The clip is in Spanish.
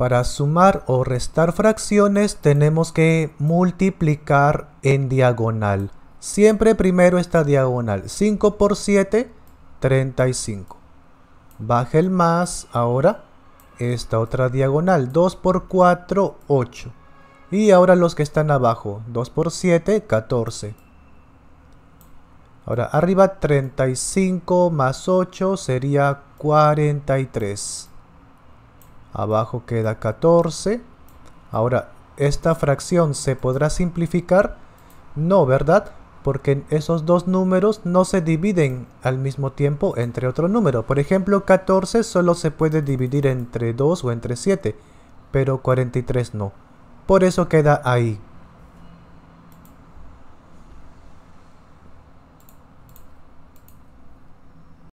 Para sumar o restar fracciones tenemos que multiplicar en diagonal. Siempre primero esta diagonal. 5 por 7, 35. Baje el más, ahora esta otra diagonal. 2 por 4, 8. Y ahora los que están abajo. 2 por 7, 14. Ahora arriba 35 más 8 sería 43 abajo queda 14. Ahora, ¿esta fracción se podrá simplificar? No, ¿verdad? Porque esos dos números no se dividen al mismo tiempo entre otro número. Por ejemplo, 14 solo se puede dividir entre 2 o entre 7, pero 43 no. Por eso queda ahí.